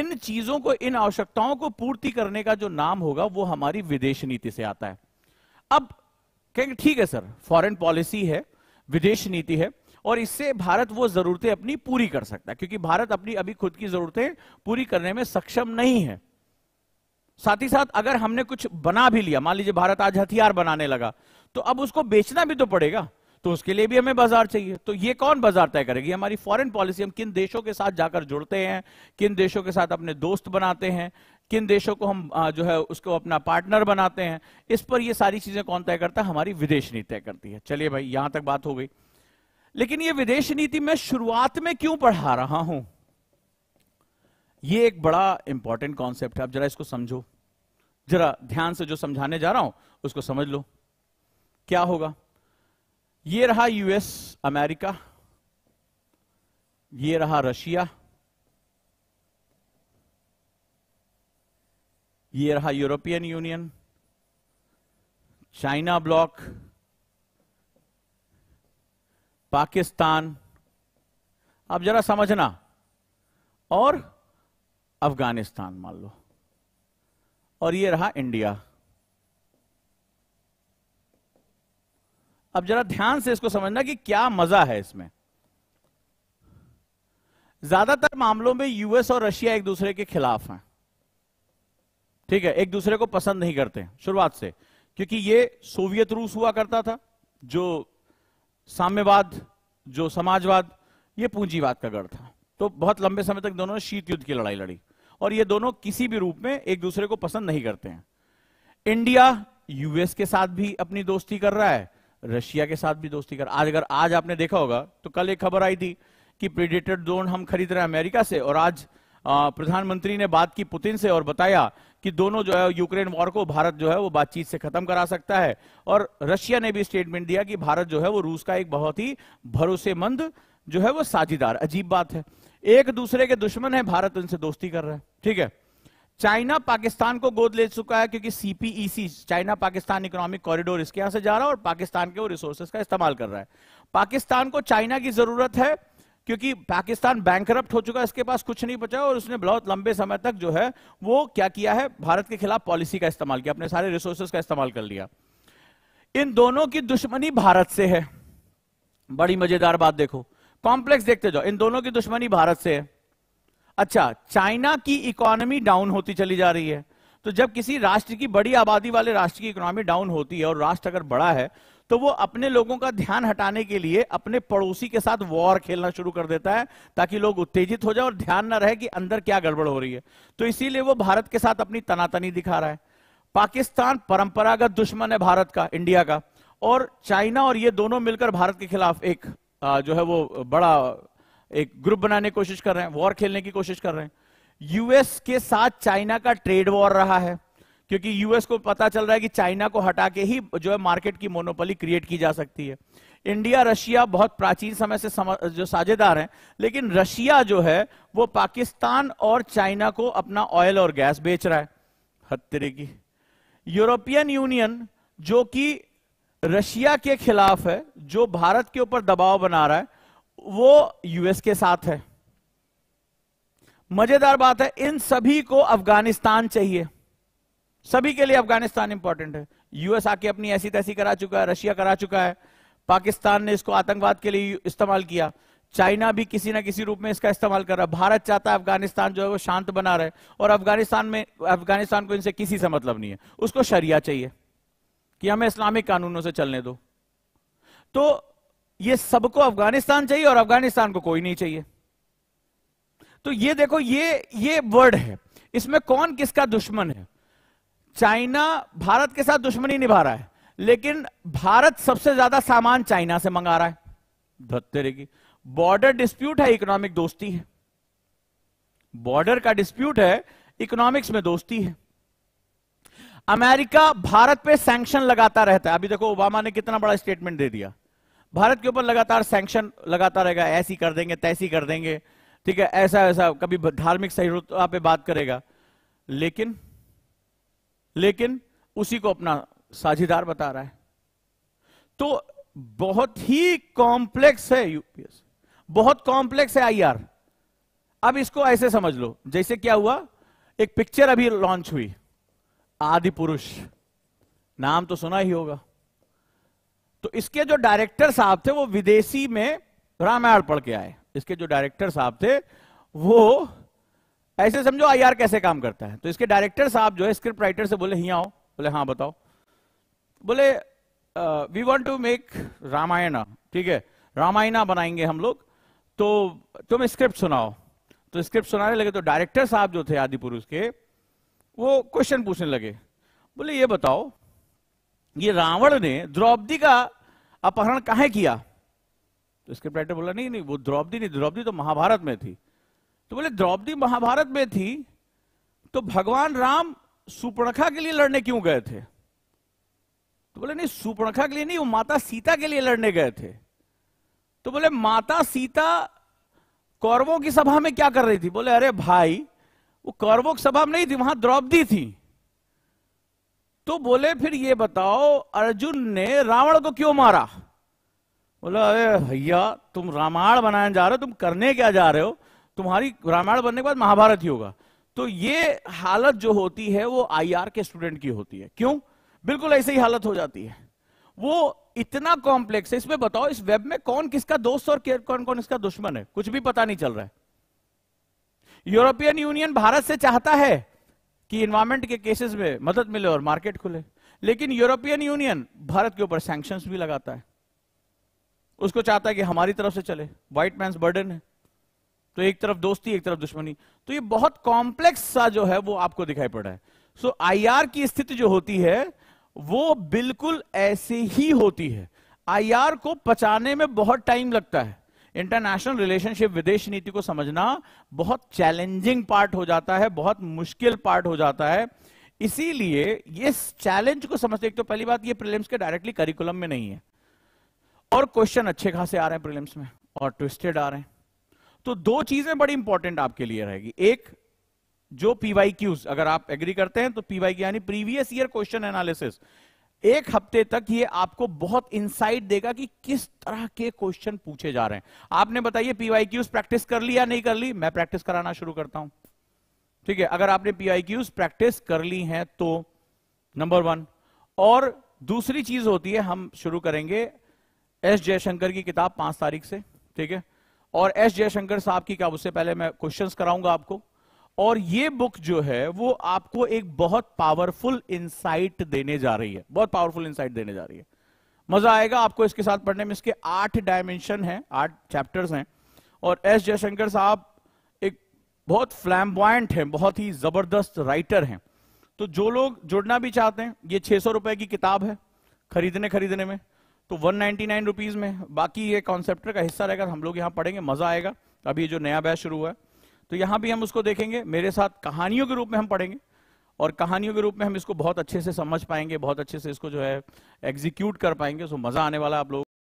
इन चीजों को इन आवश्यकताओं को पूर्ति करने का जो नाम होगा वो हमारी विदेश नीति से आता है अब कहेंगे ठीक है सर फॉरेन पॉलिसी है विदेश नीति है और इससे भारत वो जरूरतें अपनी पूरी कर सकता है क्योंकि भारत अपनी अभी खुद की जरूरतें पूरी करने में सक्षम नहीं है साथ ही साथ अगर हमने कुछ बना भी लिया मान लीजिए भारत आज हथियार बनाने लगा तो अब उसको बेचना भी तो पड़ेगा तो उसके लिए भी हमें बाजार चाहिए तो ये कौन बाजार तय करेगी हमारी फॉरेन पॉलिसी हम किन देशों के साथ जाकर जुड़ते हैं किन देशों के साथ अपने दोस्त बनाते हैं किन देशों को हम जो है उसको अपना पार्टनर बनाते हैं इस पर ये सारी चीजें कौन तय करता है हमारी विदेश नीति तय करती है चलिए भाई यहां तक बात हो गई लेकिन ये विदेश नीति मैं शुरुआत में क्यों पढ़ा रहा हूं ये एक बड़ा इंपॉर्टेंट कॉन्सेप्ट है आप जरा इसको समझो जरा ध्यान से जो समझाने जा रहा हूं उसको समझ लो क्या होगा ये रहा यूएस अमेरिका ये रहा रशिया ये रहा European Union China bloc Pakistan आप जरा समझना और अफगानिस्तान मान लो और ये रहा इंडिया अब जरा ध्यान से इसको समझना कि क्या मजा है इसमें ज्यादातर मामलों में यूएस और रशिया एक दूसरे के खिलाफ हैं ठीक है एक दूसरे को पसंद नहीं करते शुरुआत से क्योंकि ये सोवियत रूस हुआ करता था जो साम्यवाद जो समाजवाद ये पूंजीवाद का गढ़ था तो बहुत लंबे समय तक दोनों ने शीत युद्ध की लड़ाई लड़ी और ये दोनों किसी भी रूप में एक दूसरे को पसंद नहीं करते हैं इंडिया यूएस के साथ भी अपनी दोस्ती कर रहा है रशिया के साथ भी दोस्ती कर आज अगर आज आपने देखा होगा तो कल एक खबर आई थी कि प्रीडेटेड ड्रोन हम खरीद रहे हैं अमेरिका से और आज प्रधानमंत्री ने बात की पुतिन से और बताया कि दोनों जो है यूक्रेन वॉर को भारत जो है वो बातचीत से खत्म करा सकता है और रशिया ने भी स्टेटमेंट दिया कि भारत जो है वो रूस का एक बहुत ही भरोसेमंद जो है वो साझीदार अजीब बात है एक दूसरे के दुश्मन है भारत उनसे दोस्ती कर रहा है ठीक है चाइना पाकिस्तान को गोद ले चुका है क्योंकि CPEC e China Pakistan economic corridor इसके यहां से जा रहा है और पाकिस्तान के वो रिसोर्सेज का इस्तेमाल कर रहा है पाकिस्तान को चाइना की जरूरत है क्योंकि पाकिस्तान बैंक हो चुका है इसके पास कुछ नहीं बचा और उसने बहुत लंबे समय तक जो है वो क्या किया है भारत के खिलाफ पॉलिसी का इस्तेमाल किया अपने सारे रिसोर्सेज का इस्तेमाल कर लिया इन दोनों की दुश्मनी भारत से है बड़ी मजेदार बात देखो कॉम्प्लेक्स देखते जाओ इन दोनों की दुश्मनी भारत से है अच्छा चाइना की इकोनॉमी डाउन होती चली जा रही है तो जब किसी राष्ट्र की बड़ी आबादी वाले राष्ट्र की इकोनॉमी डाउन होती है और राष्ट्र अगर बड़ा है तो वो अपने लोगों का ध्यान हटाने के लिए अपने पड़ोसी के साथ वॉर खेलना शुरू कर देता है ताकि लोग उत्तेजित हो जाए और ध्यान ना रहे कि अंदर क्या गड़बड़ हो रही है तो इसीलिए वो भारत के साथ अपनी तनातनी दिखा रहा है पाकिस्तान परंपरागत दुश्मन है भारत का इंडिया का और चाइना और ये दोनों मिलकर भारत के खिलाफ एक जो है वो बड़ा एक ग्रुप बनाने की कोशिश कर रहे हैं वॉर खेलने की कोशिश कर रहे हैं यूएस के साथ चाइना का ट्रेड वॉर रहा है क्योंकि यूएस को पता चल रहा है कि चाइना को हटा के ही जो है मार्केट की मोनोपोली क्रिएट की जा सकती है इंडिया रशिया बहुत प्राचीन समय से सम, जो साझेदार हैं लेकिन रशिया जो है वो पाकिस्तान और चाइना को अपना ऑयल और गैस बेच रहा है हत्तरे की यूरोपियन यूनियन जो कि रशिया के खिलाफ है जो भारत के ऊपर दबाव बना रहा है वो यूएस के साथ है मजेदार बात है इन सभी को अफगानिस्तान चाहिए सभी के लिए अफगानिस्तान इंपॉर्टेंट है यूएस आके अपनी ऐसी तैसी करा चुका है रशिया करा चुका है पाकिस्तान ने इसको आतंकवाद के लिए इस्तेमाल किया चाइना भी किसी ना किसी रूप में इसका इस्तेमाल कर रहा है भारत चाहता है अफगानिस्तान जो है वो शांत बना रहे और अफगानिस्तान में अफगानिस्तान को इनसे किसी से मतलब नहीं है उसको शरिया चाहिए कि हमें इस्लामिक कानूनों से चलने दो तो ये सबको अफगानिस्तान चाहिए और अफगानिस्तान को कोई नहीं चाहिए तो ये देखो ये ये वर्ड है इसमें कौन किसका दुश्मन है चाइना भारत के साथ दुश्मनी निभा रहा है लेकिन भारत सबसे ज्यादा सामान चाइना से मंगा रहा है धत्ते रहेगी बॉर्डर डिस्प्यूट है इकोनॉमिक दोस्ती है बॉर्डर का डिस्प्यूट है इकोनॉमिक्स में दोस्ती है अमेरिका भारत पे सैंक्शन लगाता रहता है अभी देखो ओबामा ने कितना बड़ा स्टेटमेंट दे दिया भारत के ऊपर लगातार सैंक्शन लगाता रहेगा ऐसी कर देंगे तैसी कर देंगे ठीक है ऐसा ऐसा कभी धार्मिक सहिता पे बात करेगा लेकिन लेकिन उसी को अपना साझेदार बता रहा है तो बहुत ही कॉम्प्लेक्स है यूपीएस बहुत कॉम्प्लेक्स है आईआर अब इसको ऐसे समझ लो जैसे क्या हुआ एक पिक्चर अभी लॉन्च हुई आदि पुरुष नाम तो सुना ही होगा तो इसके जो डायरेक्टर साहब थे वो विदेशी में रामायण पढ़ के आए इसके जो डायरेक्टर साहब थे वो ऐसे समझो आईआर कैसे काम करता है तो इसके डायरेक्टर साहब जो है स्क्रिप्ट राइटर से बोले आओ बोले हाँ बताओ बोले we want to make Ramayan ठीक है रामायणा बनाएंगे हम लोग तो तुम स्क्रिप्ट सुनाओ तो स्क्रिप्ट सुनाने लगे तो डायरेक्टर साहब जो थे आदि पुरुष के वो क्वेश्चन पूछने लगे बोले ये बताओ ये रावण ने द्रौपदी का अपहरण कहा किया तो इसके राइटर तो बोला नहीं नहीं वो द्रौपदी नहीं द्रौपदी तो महाभारत में थी तो बोले द्रौपदी महाभारत में थी तो भगवान राम सुपर्णखा के लिए लड़ने क्यों गए थे तो बोले नहीं सुपर्णखा के लिए नहीं वो माता सीता के लिए लड़ने गए थे तो बोले माता सीता कौरवों की सभा में क्या कर रही थी बोले अरे भाई वो कौरवों की सभा में नहीं थी वहां द्रौपदी थी तो बोले फिर ये बताओ अर्जुन ने रावण को क्यों मारा बोला अरे भैया तुम रामायण बनाने जा रहे हो तुम करने क्या जा रहे हो तुम्हारी रामायण बनने के बाद महाभारत ही होगा तो ये हालत जो होती है वो आईआर के स्टूडेंट की होती है क्यों बिल्कुल ऐसे ही हालत हो जाती है वो इतना कॉम्प्लेक्स है इसमें बताओ इस वेब में कौन किसका दोस्त और कौन कौन इसका दुश्मन है कुछ भी पता नहीं चल रहा है यूरोपियन यूनियन भारत से चाहता है कि इन्वायरमेंट के केसेस में मदद मिले और मार्केट खुले लेकिन यूरोपियन यूनियन भारत के ऊपर सैंक्शन भी लगाता है उसको चाहता है कि हमारी तरफ से चले व्हाइट मैन बर्डन है तो एक तरफ दोस्ती एक तरफ दुश्मनी तो ये बहुत कॉम्प्लेक्स सा जो है वो आपको दिखाई पड़ रहा है सो so, आईआर की स्थिति जो होती है वो बिल्कुल ऐसी ही होती है आईआर को पचाने में बहुत टाइम लगता है इंटरनेशनल रिलेशनशिप विदेश नीति को समझना बहुत चैलेंजिंग पार्ट हो जाता है बहुत मुश्किल पार्ट हो जाता है इसीलिए ये चैलेंज को समझते एक तो पहली बात ये प्रीलिम्स के डायरेक्टली करिकुलम में नहीं है और क्वेश्चन अच्छे खासे आ रहे हैं प्रीलिम्स में और ट्विस्टेड आ रहे हैं तो दो चीजें बड़ी इंपॉर्टेंट आपके लिए रहेगी एक जो पीवाई अगर आप एग्री करते हैं तो पीवाई यानी प्रीवियस ईयर क्वेश्चन एनालिसिस एक हफ्ते तक ये आपको बहुत इंसाइट देगा कि किस तरह के क्वेश्चन पूछे जा रहे हैं आपने बताइए पीवाई क्यूज प्रैक्टिस कर ली या नहीं कर ली मैं प्रैक्टिस कराना शुरू करता हूं ठीक है अगर आपने पीवाई क्यूज प्रैक्टिस कर ली है तो नंबर वन और दूसरी चीज होती है हम शुरू करेंगे एस जयशंकर की किताब पांच तारीख से ठीक है और एस जयशंकर साहब की क्या उससे पहले मैं क्वेश्चंस कराऊंगा आपको और ये बुक जो है वो आपको एक बहुत पावरफुल इंसाइट देने जा रही है बहुत पावरफुल इंसाइट देने जा रही है मजा आएगा आपको इसके साथ पढ़ने में इसके आठ डायमेंशन हैं आठ चैप्टर्स हैं और एस जयशंकर साहब एक बहुत फ्लैम्बॉयट हैं बहुत ही जबरदस्त राइटर हैं तो जो लोग जुड़ना भी चाहते हैं ये छह सौ रुपए की किताब है खरीदने खरीदने में तो वन नाइनटी नाइन रुपीज में बाकी ये कॉन्सेप्टर का हिस्सा रहेगा हम लोग यहाँ पढ़ेंगे मजा आएगा अभी जो नया बैच शुरू हुआ है तो यहां भी हम उसको देखेंगे मेरे साथ कहानियों के रूप में हम पढ़ेंगे और कहानियों के रूप में हम इसको बहुत अच्छे से समझ पाएंगे बहुत अच्छे से इसको जो है एग्जीक्यूट कर पाएंगे सो मजा आने वाला आप लोग